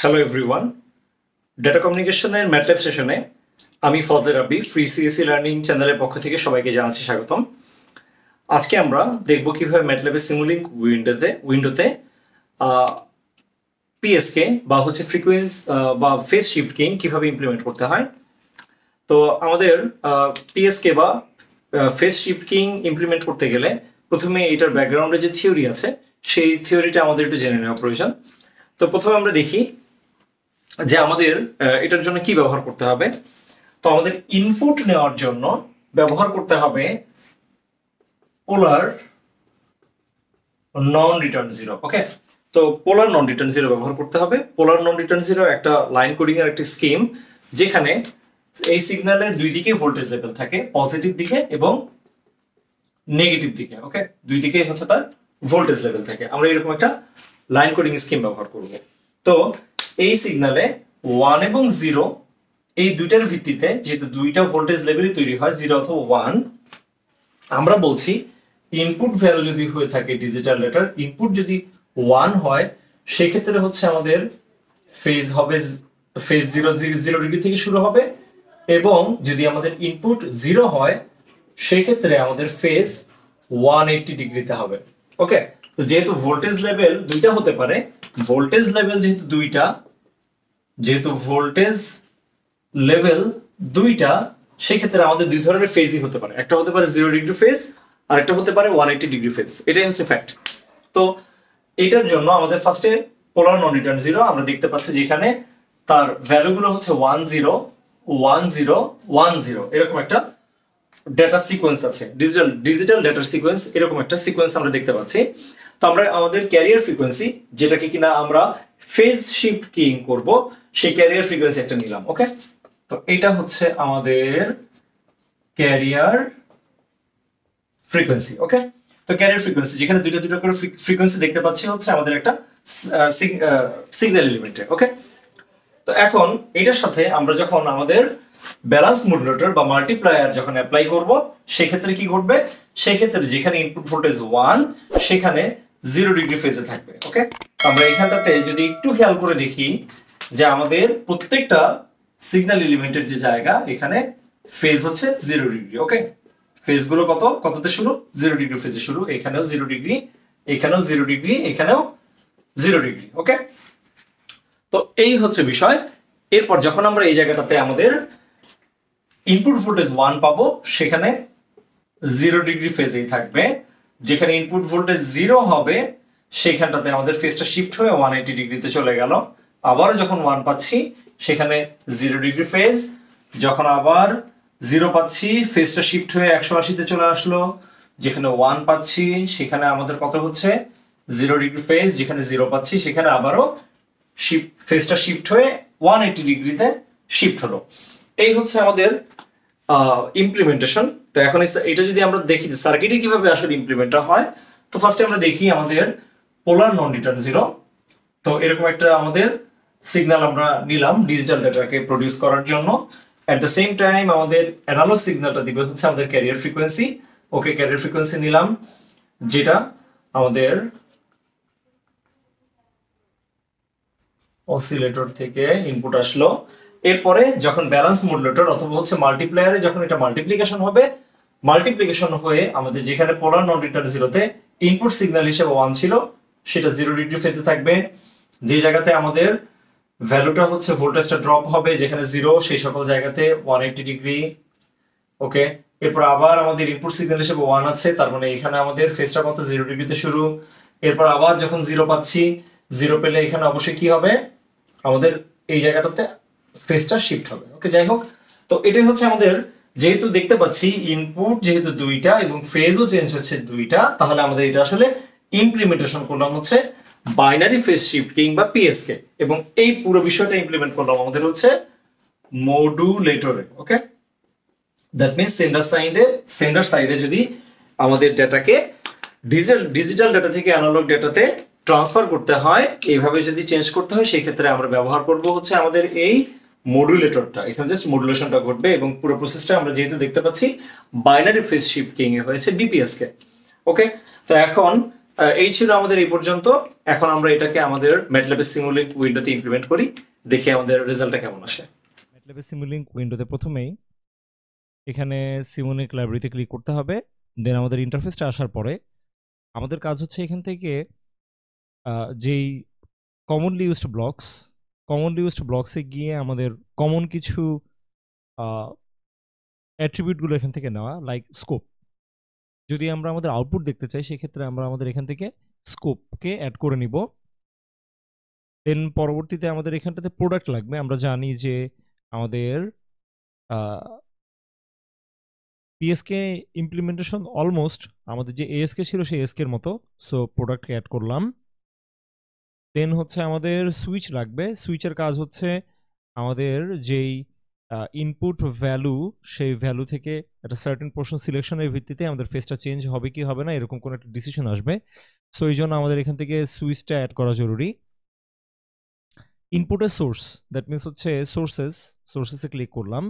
hello everyone data কমিউনিকেশনের MATLAB সেশনে আমি Fazle Rabbi free CAC learning চ্যানেলের পক্ষ থেকে সবাইকে জানাচ্ছি স্বাগতম আজকে আমরা দেখব কীভাবে ম্যাটল্যাবের সিমুলিং উইন্ডোতে উইন্ডোতে পিএসকে বা হচ্ছে ফ্রিকুয়েন্স বা ফেস শিফটিং কীভাবে ইমপ্লিমেন্ট করতে হয় তো আমাদের পিএসকে বা ফেস শিফট কিং ইমপ্লিমেন্ট করতে গেলে প্রথমে এটার ব্যাকগ্রাউন্ডে যে থিওরি আছে সেই থিওরিটা আমাদের একটু জেনে নেওয়া প্রয়োজন তো প্রথমে আমরা দেখি যে আমাদের এটার জন্য কি ব্যবহার করতে হবে তো আমাদের ইনপুট নেওয়ার জন্য ব্যবহার করতে হবে polar non return zero okay তো পোলার নন রিটার্ন জিরো ব্যবহার করতে হবে পোলার নন রিটার্ন জিরো একটা লাইন কোডিং এর একটা স্কিম যেখানে এই সিগন্যালের দুই দিকে ভোল্টেজ লেভেল থাকে পজিটিভ দিকে এবং নেগেটিভ দিকে ওকে দুই দিকেই হচ্ছে তার ভোল্টেজ লেভেল থাকে আমরা এরকম একটা লাইন কোডিং স্কিম ব্যবহার করব তো এই সিগনালে ওয়ান এবং জিরো এই দুইটার ভিত্তিতে যেহেতু দুইটা ভোল্টেজ লেভেলই তৈরি হয় জিরো অথবা ওয়ান আমরা বলছি ইনপুট ভ্যালু যদি হয়ে থাকে ডিজিটাল ডেটার ইনপুট যদি ওয়ান হয় সেক্ষেত্রে হচ্ছে আমাদের ফেজ হবে ফেজ জিরো জিরো ডিগ্রি থেকে শুরু হবে এবং যদি আমাদের ইনপুট জিরো হয় সেক্ষেত্রে আমাদের ফেজ ওয়ান এইটি ডিগ্রিতে হবে ওকে তো যেহেতু ভোল্টেজ লেভেল দুইটা হতে পারে ভোল্টেজ লেভেল যেহেতু দুইটা যেহেতু ভোল্টেজ লেভেল দুইটা সেক্ষেত্রে আমাদের দুই ধরনের ফেজই হতে পারে একটা হতে পারে জিরো ডিগ্রি ফেজ আর একটা হতে পারে ওয়ান এইটি ডিগ্রি ফেজ এটাই হচ্ছে ফ্যাক্ট তো এটার জন্য আমাদের ফার্স্টে পোলার নন রিটার্ন জিরো আমরা দেখতে পাচ্ছি যেখানে তার ভ্যালুগুলো হচ্ছে one zero one zero one zero এরকম একটা ডেটা সিকোয়েন্স আছে ডিজিটাল ডিজিটাল ডেটার সিকোয়েন্স এরকম একটা সিকোয়েন্স আমরা দেখতে পাচ্ছি তো আমরা আমাদের ক্যারিয়ার ফ্রিকোয়েন্সি যেটাকে কিনা আমরা ফেজ শিফট কিং করব সেই ক্যারিয়ার ফ্রিকোয়েন্সি একটা নিলাম ওকে তো এটা হচ্ছে আমাদের ক্যারিয়ার ফ্রিকোয়েন্সি ওকে তো ক্যারিয়ার ফ্রিকোয়েন্সি যেখানে দুইটা দুটো করে ফ্রিকোয়েন্সি দেখতে পাচ্ছি হচ্ছে আমাদের একটা সিগন্যাল এলিমেন্টে ওকে তো এখন এটার সাথে আমরা যখন আমাদের ব্যালান্স মডুলেটর বা মাল্টিপ্লায়ার যখন অ্যাপ্লাই করব সেক্ষেত্রে কি ঘটবে সেক্ষেত্রে যেখানে ইনপুট ভোল্টেজ ওয়ান সেখানে জিরো ডিগ্রি ফেজে থাকবে ওকে আমরা এখানটাতে যদি একটু খেয়াল করে দেখি যে আমাদের প্রত্যেকটা সিগন্যাল এলিমেন্টের যে জায়গা এখানে ফেজ হচ্ছে জিরো ডিগ্রি ওকে ফেজগুলো কত কততে শুরু জিরো ডিগ্রি ফেজে শুরু এখানেও জিরো ডিগ্রি এখানেও জিরো ডিগ্রি এখানেও জিরো ডিগ্রি ওকে তো এই হচ্ছে বিষয় এরপর যখন আমরা এই জায়গাটাতে আমাদের ইনপুট ভোল্টেজ ওয়ান পাবো সেখানে জিরো ডিগ্রি ফেজেই থাকবে যেখানে ইনপুট ভোল্টেজ জিরো হবে সেখানটাতে আমাদের ফেজটা শিফট হয়ে ওয়ান এইটি ডিগ্রিতে চলে গেল আবার যখন ওয়ান পাচ্ছি সেখানে জিরো ডিগ্রি ফেজ যখন আবার জিরো পাচ্ছি ফেজটা শিফট হয়ে একশো আশিতে চলে আসলো যেখানে ওয়ান পাচ্ছি সেখানে আমাদের কত হচ্ছে জিরো ডিগ্রি ফেজ যেখানে জিরো পাচ্ছি সেখানে আবারও শিফট ফেজটা শিফট হয়ে ওয়ান এইটি ডিগ্রিতে শিফট হলো এই হচ্ছে আমাদের ইমপ্লিমেন্টেশন তো এখন এটা যদি আমরা দেখি যে সার্কিটে কিভাবে আসলে ইমপ্লিমেন্ট হয় তো ফার্স্টে আমরা দেখি আমাদের পোলার নন রিটার্ন জিরো তো এরকম একটা আমাদের সিগন্যাল আমরা নিলাম ডিজিটাল ডেটাকে প্রডিউস করার জন্য অ্যাট দ্য সেম টাইম আমাদের অ্যানালগ সিগন্যালটা দিবে হচ্ছে আমাদের carrier frequency okay carrier frequency নিলাম যেটা আমাদের অসিলেটর থেকে ইনপুট আসলো এরপরে যখন ব্যালেন্স মডুলেটর অথবা হচ্ছে মাল্টিপ্লায়ারে যখন এটা মাল্টিপ্লিকেশন হবে মাল্টিপ্লিকেশন হয়ে আমাদের যেখানে পোলার নন রিটার্ন জিরোতে ইনপুট সিগন্যাল হিসেবে ওয়ান ছিল সেটা জিরো ডিগ্রি ফেসে থাকবে যে জায়গাতে আমাদের ভ্যালুটা হচ্ছে ভোল্টেজটা ড্রপ হবে যেখানে জিরো সেই সকল জায়গাতে ওয়ান এইটি ডিগ্রি ওকে এরপর আবার আমাদের ইনপুট সিগন্যাল হিসেবে ওয়ান আছে তার মানে এখানে আমাদের ফেসটা কত জিরো ডিগ্রিতে শুরু এরপর আবার যখন জিরো পাচ্ছি জিরো পেলে এখানে অবশ্যই কি হবে আমাদের এই জায়গাটাতে ফেসটা শিফট হবে ওকে যাই হোক তো এটাই হচ্ছে আমাদের যেহেতু দেখতে পাচ্ছি ইনপুট যেহেতু দুইটা এবং ফেজও চেঞ্জ হচ্ছে দুইটা তাহলে আমাদের এটা আসলে ইমপ্লিমেন্টেশন করলাম হচ্ছে বাইনারি ফেজ শিফট কিংবা পিএসকে এবং এই পুরো বিষয়টা ইমপ্লিমেন্ট করলাম আমাদের হচ্ছে মডুলেটরে ওকে দ্যাট মিনস সেন্ডার সাইডে সেন্ডার সাইডে যদি আমাদের ডেটাকে ডিজিটাল ডিজিটাল ডেটা থেকে অ্যানালগ ডেটাতে ট্রান্সফার করতে হয় এইভাবে যদি চেঞ্জ করতে হয় সেই ক্ষেত্রে আমরা ব্যবহার করব হচ্ছে আমাদের এই মডুলেটরটা এখানে জাস্ট মডুলেশনটা ঘটবে এবং পুরো প্রসেসটা আমরা যেহেতু দেখতে পাচ্ছি বাইনারি ফেস শিফটিং এ হয়েছে বিপিএস কে ওকে তো এখন এই ছিল আমাদের এই পর্যন্ত এখন আমরা এটাকে আমাদের ম্যাটল্যাবের সিমুলিং উইন্ডোতে ইমপ্লিমেন্ট করি দেখি আমাদের রেজাল্টটা কেমন আসে ম্যাটল্যাবের সিমুলিং উইন্ডোতে প্রথমেই এখানে সিমুলিঙ্ক লাইব্রেরিতে ক্লিক করতে হবে দেন আমাদের ইন্টারফেসটা আসার পরে আমাদের কাজ হচ্ছে এখান থেকে যেই commonly used blocks commonly used ব্লকসে গিয়ে আমাদের কমন কিছু অ্যাট্রিবিউটগুলো এখান থেকে নেওয়া লাইক স্কোপ যদি আমরা আমাদের আউটপুট দেখতে চাই সেক্ষেত্রে আমরা আমাদের এখান থেকে স্কোপকে অ্যাড করে নিব দেন পরবর্তীতে আমাদের এখানটাতে প্রোডাক্ট লাগবে আমরা জানি যে আমাদের পিএসকে ইমপ্লিমেন্টেশন অলমোস্ট আমাদের যে এএসকে ছিল সেই এসকের মতো সো প্রোডাক্টকে অ্যাড করলাম দেন হচ্ছে আমাদের সুইচ লাগবে সুইচের কাজ হচ্ছে আমাদের যেই ইনপুট ভ্যালু সেই ভ্যালু থেকে একটা সার্টেন পোর্শন সিলেকশনের ভিত্তিতে আমাদের ফেসটা চেঞ্জ হবে কি হবে না এরকম কোনো একটা ডিসিশন আসবে সো এই জন্য আমাদের এখান থেকে সুইচটা অ্যাড করা জরুরি ইনপুটের সোর্স দ্যাট মিনস হচ্ছে সোর্সেস সোর্সেসে ক্লিক করলাম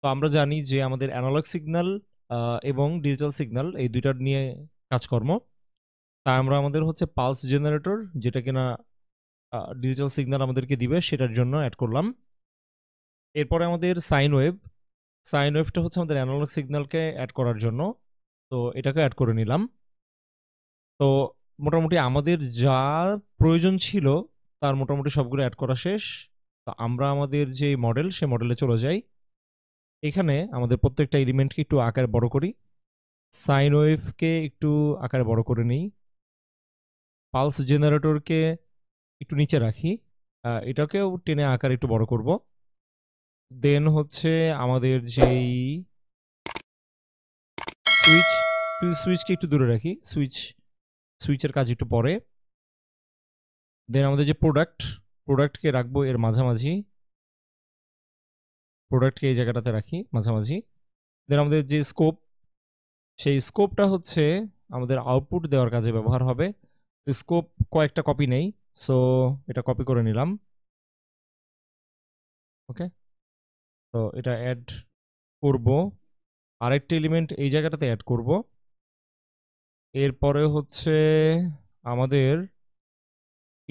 তো আমরা জানি যে আমাদের অ্যানালগ সিগন্যাল এবং ডিজিটাল সিগন্যাল এই দুইটার নিয়ে কাজকর্ম তাই আমরা আমাদের হচ্ছে পালস জেনারেটর যেটা কিনা ডিজিটাল সিগন্যাল আমাদেরকে দিবে সেটার জন্য অ্যাড করলাম এরপরে আমাদের সাইন ওয়েভ সাইন ওয়েভটা হচ্ছে আমাদের অ্যানালগ সিগন্যালকে অ্যাড করার জন্য তো এটাকে অ্যাড করে নিলাম তো মোটামুটি আমাদের যা প্রয়োজন ছিল তার মোটামুটি সবগুলো অ্যাড করা শেষ তো আমরা আমাদের যে মডেল সে মডেলে চলে যাই এখানে আমাদের প্রত্যেকটা এলিমেন্টকে একটু আকার বড় করি সাইন ওয়েভকে একটু আকার বড় করে নিই পালস জেনারেটরকে একটু নিচে রাখি এটাকেও টেনে আকার একটু বড় করব দেন হচ্ছে আমাদের যেই সুইচ সুইচকে একটু দূরে রাখি সুইচ সুইচের কাজ একটু পরে দেন আমাদের যে প্রোডাক্ট প্রোডাক্টকে রাখবো এর মাঝামাঝি প্রোডাক্টকে এই জায়গাটাতে রাখি মাঝামাঝি দেন আমাদের যে স্কোপ সেই স্কোপটা হচ্ছে আমাদের আউটপুট দেওয়ার কাজে ব্যবহার হবে স্কোপ কয়েকটা কপি নেই সো এটা কপি করে নিলাম ওকে তো এটা অ্যাড করব আরেকটা এলিমেন্ট এই জায়গাটাতে অ্যাড করব এরপরে হচ্ছে আমাদের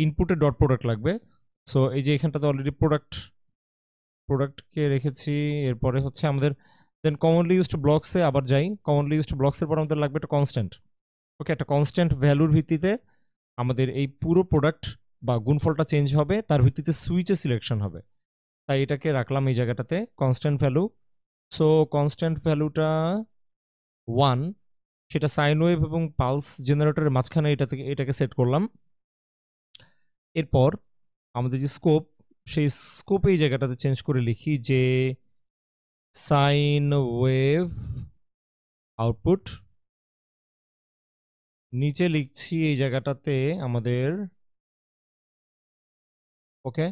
ইনপুটে ডট প্রোডাক্ট লাগবে সো এই যে এখানটাতে অলরেডি প্রোডাক্ট প্রোডাক্টকে রেখেছি এরপরে হচ্ছে আমাদের দেন কমনলি ইউজড ব্লকসে আবার যাই কমনলি ইউজড ব্লকসের পর আমাদের লাগবে একটা কনস্ট্যান্ট ওকে একটা কনস্ট্যান্ট ভ্যালুর ভিত্তিতে আমাদের এই পুরো প্রোডাক্ট বা গুণফলটা চেঞ্জ হবে তার ভিত্তিতে সুইচে সিলেকশন হবে তাই এটাকে রাখলাম এই জায়গাটাতে কনস্ট্যান্ট ভ্যালু সো কনস্ট্যান্ট ভ্যালুটা ওয়ান সেটা সাইন ওয়েভ এবং পালস জেনারেটরের মাঝখানে এটা থেকে এটাকে সেট করলাম এরপর আমাদের যে স্কোপ সেই স্কোপে এই জায়গাটাতে চেঞ্জ করে লিখি যে সাইন ওয়েভ আউটপুট নিচে লিখছি এই জায়গাটাতে আমাদের okay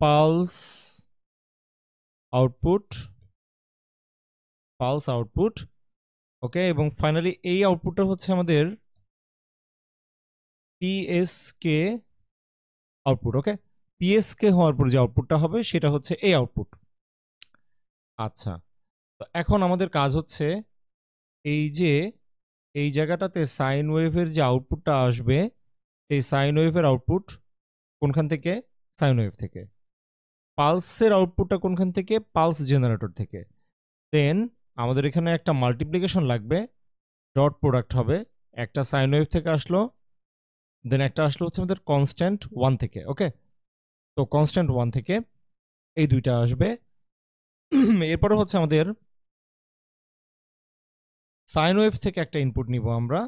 pulse output pulse output okay এবং ফাইনালি এই আউটপুটটা হচ্ছে আমাদের পিএসকে আউটপুট ওকে পিএসকে হওয়ার পর যে আউটপুটটা হবে সেটা হচ্ছে এই আউটপুট আচ্ছা তো এখন আমাদের কাজ হচ্ছে এই যে এই জায়গাটাতে সাইন ওয়েভের যে আউটপুটটা আসবে এই সাইন ওয়েভের আউটপুট কোনখান থেকে সাইন ওয়েভ থেকে পালসের আউটপুটটা কোনখান থেকে পালস জেনারেটর থেকে দেন আমাদের এখানে একটা মাল্টিপ্লিকেশন লাগবে ডট প্রোডাক্ট হবে একটা সাইন ওয়েভ থেকে আসলো দেন একটা আসলো হচ্ছে আমাদের কনস্ট্যান্ট ওয়ান থেকে ওকে তো কনস্ট্যান্ট ওয়ান থেকে এই দুইটা আসবে এরপরে হচ্ছে আমাদের সাইন ওয়েভ থেকে একটা ইনপুট নিব আমরা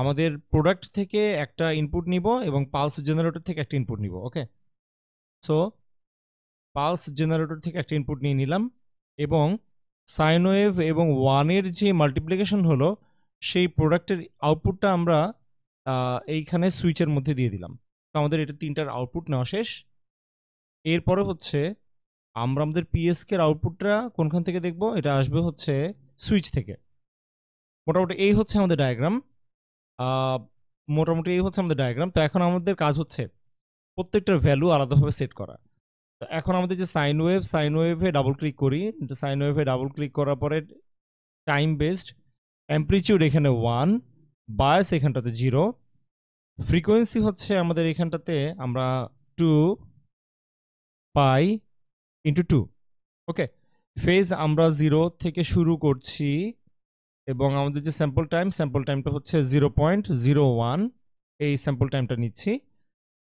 আমাদের প্রোডাক্ট থেকে একটা ইনপুট নিব এবং পালস জেনারেটর থেকে একটা ইনপুট নিব ওকে সো পালস জেনারেটর থেকে একটা ইনপুট নিয়ে নিলাম এবং সাইন ওয়েভ এবং ওয়ানের যে মাল্টিপ্লিকেশন হলো সেই প্রোডাক্টের আউটপুটটা আমরা এইখানে সুইচের মধ্যে দিয়ে দিলাম তো আমাদের এটা তিনটার আউটপুট নেওয়া শেষ এরপরে হচ্ছে আমরা আমাদের পিএসকের আউটপুটটা কোনখান থেকে দেখব এটা আসবে হচ্ছে সুইচ থেকে মোটামুটি এই হচ্ছে আমাদের ডায়াগ্রাম মোটামুটি এই হচ্ছে আমাদের ডায়াগ্রাম তো এখন আমাদের কাজ হচ্ছে প্রত্যেকটার ভ্যালু আলাদাভাবে সেট করা তো এখন আমাদের যে সাইন ওয়েভ সাইন ওয়েভে ডাবল ক্লিক করি সাইন ওয়েভে ডাবল ক্লিক করার পরে টাইম বেসড অ্যাম্পলিচিউড এখানে ওয়ান বায়াস এখানটাতে জিরো ফ্রিকোয়েন্সি হচ্ছে আমাদের এখানটাতে আমরা two pi into two okay phase আমরা জিরো থেকে শুরু করছি এবং আমাদের যে স্যাম্পল টাইম স্যাম্পল টাইমটা হচ্ছে জিরো পয়েন্ট জিরো ওয়ান এই স্যাম্পল টাইমটা নিচ্ছি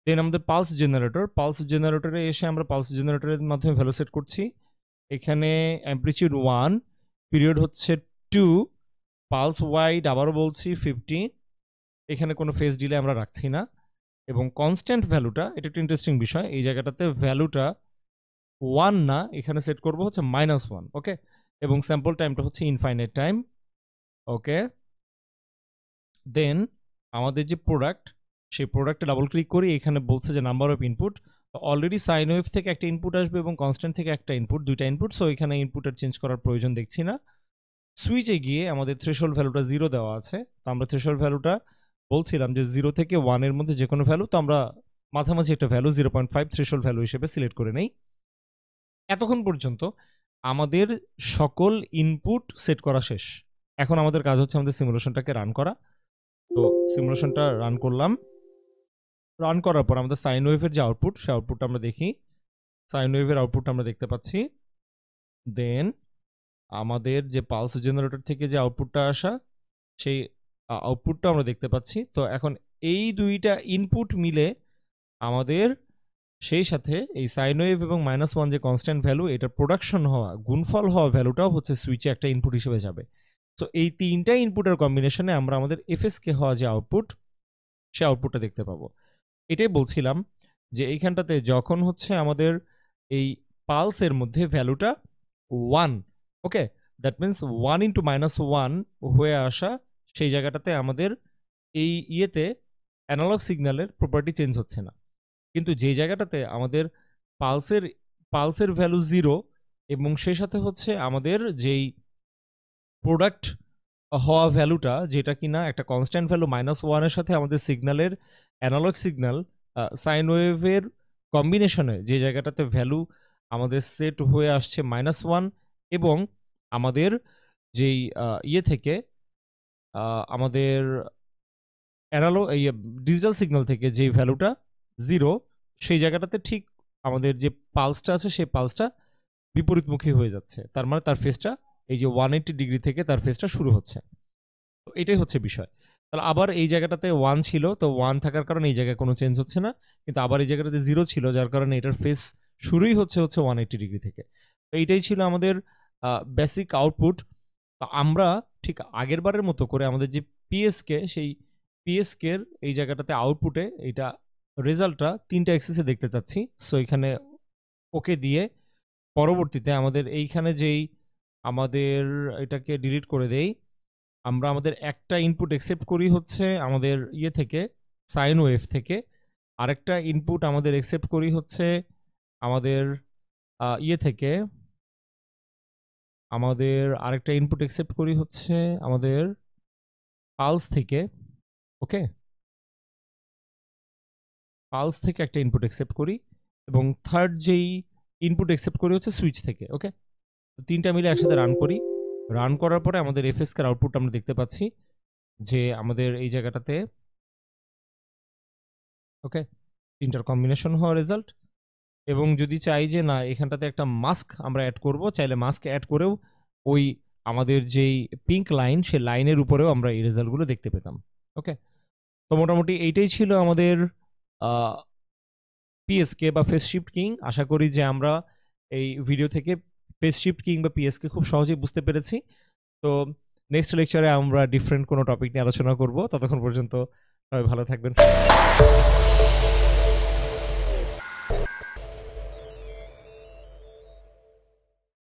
দেন আমাদের পালস জেনারেটর পালস জেনারেটরে এসে আমরা পালস জেনারেটরের মাধ্যমে ভ্যালু সেট করছি এখানে অ্যাম্পলিচিউড ওয়ান পিরিয়ড হচ্ছে টু পালস ওয়াইড আবারও বলছি ফিফটি এখানে কোনো ফেস ডিলে আমরা রাখছি না এবং কনস্ট্যান্ট ভ্যালুটা এটা একটা ইন্টারেস্টিং বিষয় এই জায়গাটাতে ভ্যালুটা ওয়ান না এখানে সেট করব হচ্ছে মাইনাস ওয়ান ওকে এবং স্যাম্পল টাইমটা হচ্ছে ইনফাইনাইট টাইম ওকে দেন আমাদের যে প্রোডাক্ট সেই প্রোডাক্টে ডাবল ক্লিক করি এখানে বলছে যে number of input already sine wave থেকে একটা ইনপুট আসবে এবং কনস্ট্যান্ট থেকে একটা ইনপুট দুইটা ইনপুট সো এখানে ইনপুটের চেঞ্জ করার প্রয়োজন দেখছি না সুইচে গিয়ে আমাদের থ্রেশল ভ্যালুটা জিরো দেওয়া আছে তো আমরা থ্রেশল ভ্যালুটা বলছিলাম যে জিরো থেকে ওয়ানের মধ্যে যে কোনো ভ্যালু তো আমরা মাঝামাঝি একটা value zero point five threshold value হিসেবে সিলেক্ট করে নেই এতক্ষণ পর্যন্ত আমাদের সকল ইনপুট সেট করা শেষ এখন আমাদের কাজ হচ্ছে আমাদের সিমুলেশনটাকে রান করা তো সিমুলেশনটা রান করলাম রান করার পর আমাদের সাইন ওয়েভের যে আউটপুট সে আউটপুটটা আমরা দেখি সাইন ওয়েভের আউটপুট আমরা দেখতে পাচ্ছি দেন আমাদের যে পালস জেনারেটর থেকে যে আউটপুটটা আসা সেই আউটপুটটা আমরা দেখতে পাচ্ছি তো এখন এই দুইটা ইনপুট মিলে আমাদের সেই সাথে এই সাইন ওয়েভ এবং মাইনাস ওয়ান যে কনস্ট্যান্ট ভ্যালু এটা প্রোডাকশন হওয়া গুণফল হওয়া ভ্যালুটাও হচ্ছে সুইচে একটা ইনপুট হিসেবে যাবে সো এই তিনটা ইনপুটের কম্বিনেশনে আমরা আমাদের এফএসকে হওয়া যে আউটপুট সে আউটপুটটা দেখতে পাবো এটাই বলছিলাম যে এইখানটাতে যখন হচ্ছে আমাদের এই পালসের মধ্যে ভ্যালুটা one okay that means one into minus one হয়ে আসা সেই জায়গাটাতে আমাদের এই ইয়েতে অ্যানালগ সিগন্যালের প্রপার্টি চেঞ্জ হচ্ছে না কিন্তু যে জায়গাটাতে আমাদের পালসের পালসের ভ্যালু জিরো এবং সেই সাথে হচ্ছে আমাদের যেই প্রোডাক্ট হওয়া ভ্যালুটা যেটা কিনা একটা কনস্ট্যান্ট ভ্যালু মাইনাস ওয়ানের সাথে আমাদের সিগনালের অ্যানালগ সিগনাল সাইন ওয়েভের কম্বিনেশনে যে জায়গাটাতে ভ্যালু আমাদের সেট হয়ে আসছে মাইনাস ওয়ান এবং আমাদের যেই ইয়ে থেকে আমাদের অ্যানালগ এই ডিজিটাল সিগন্যাল থেকে যেই ভ্যালুটা জিরো সেই জায়গাটাতে ঠিক আমাদের যে পালসটা আছে সেই পালসটা বিপরীতমুখী হয়ে যাচ্ছে তার মানে তার ফেসটা এই যে ওয়ান এইট্টি ডিগ্রি থেকে তার ফেসটা শুরু হচ্ছে তো এটাই হচ্ছে বিষয় তাহলে আবার এই জায়গাটাতে ওয়ান ছিল তো ওয়ান থাকার কারণে এই জায়গায় কোনো চেঞ্জ হচ্ছে না কিন্তু আবার এই জায়গাটাতে জিরো ছিল যার কারণে এটার ফেস শুরুই হচ্ছে হচ্ছে ওয়ান এইট্টি ডিগ্রি থেকে তো এইটাই ছিল আমাদের বেসিক আউটপুট আমরা ঠিক আগের বারের মতো করে আমাদের যে পিএসকে সেই পিএসকের এই জায়গাটাতে আউটপুটে এইটা রেজাল্টটা তিনটা অ্যাক্সেসে দেখতে চাচ্ছি সো এখানে ওকে দিয়ে পরবর্তীতে আমাদের এইখানে যেই আমাদের এটাকে ডিলিট করে দেই আমরা আমাদের একটা ইনপুট এক্সেপ্ট করি হচ্ছে আমাদের ইয়ে থেকে সাইন ওয়েভ থেকে আরেকটা ইনপুট আমাদের অ্যাকসেপ্ট করি হচ্ছে আমাদের ইয়ে থেকে আমাদের আরেকটা ইনপুট এক্সেপ্ট করি হচ্ছে আমাদের পালস থেকে ওকে পালস থেকে একটা ইনপুট এক্সেপ্ট করি এবং থার্ড যেই ইনপুট এক্সেপ্ট করি হচ্ছে সুইচ থেকে ওকে তো তিনটা মিলে একসাথে রান করি রান করার পরে আমাদের এফএসকের আউটপুট আমরা দেখতে পাচ্ছি যে আমাদের এই জায়গাটাতে ওকে তিনটার কম্বিনেশন হওয়া রেজাল্ট এবং যদি চাই যে না এখানটাতে একটা মাস্ক আমরা অ্যাড করব চাইলে মাস্ক অ্যাড করেও ওই আমাদের যেই পিঙ্ক লাইন সে লাইনের উপরেও আমরা এই রেজাল্টগুলো দেখতে পেতাম ওকে তো মোটামুটি এইটাই ছিল আমাদের পিএসকে বা ফেস শিফট কিং আশা করি যে আমরা এই ভিডিও থেকে পেজ শিফট কিংবা পিএসকে খুব সহজেই বুঝতে পেরেছি তো নেক্সট লেকচারে আমরা ডিফারেন্ট কোনো টপিক নিয়ে আলোচনা করব ততক্ষণ পর্যন্ত সবাই ভালো থাকবেন